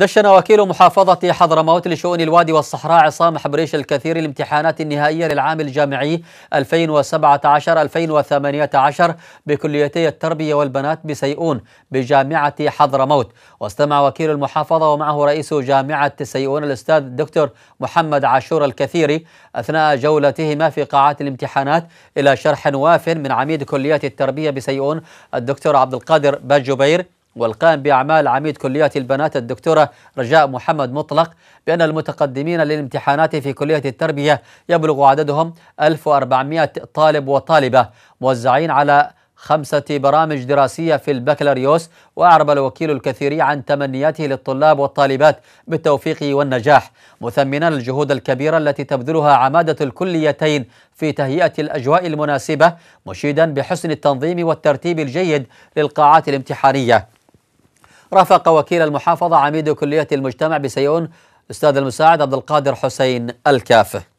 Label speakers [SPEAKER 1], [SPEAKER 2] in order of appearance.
[SPEAKER 1] دشن وكيل محافظة حضرموت لشؤون الوادي والصحراء عصام حبريش الكثير الامتحانات النهائية للعام الجامعي 2017-2018 بكليتي التربية والبنات بسيئون بجامعة حضرموت واستمع وكيل المحافظة ومعه رئيس جامعة سيئون الأستاذ الدكتور محمد عاشور الكثيري أثناء جولتهما في قاعات الامتحانات إلى شرح واف من عميد كلية التربية بسيئون الدكتور عبد القادر باجبير والقائم بأعمال عميد كلية البنات الدكتورة رجاء محمد مطلق بأن المتقدمين للامتحانات في كلية التربية يبلغ عددهم 1400 طالب وطالبة موزعين على خمسة برامج دراسية في البكالوريوس وأعرب الوكيل الكثير عن تمنياته للطلاب والطالبات بالتوفيق والنجاح مثمنا الجهود الكبيرة التي تبذلها عمادة الكليتين في تهيئة الأجواء المناسبة مشيدا بحسن التنظيم والترتيب الجيد للقاعات الامتحانية رافق وكيل المحافظة عميد كلية المجتمع بسيون الاستاذ المساعد عبد القادر حسين الكافه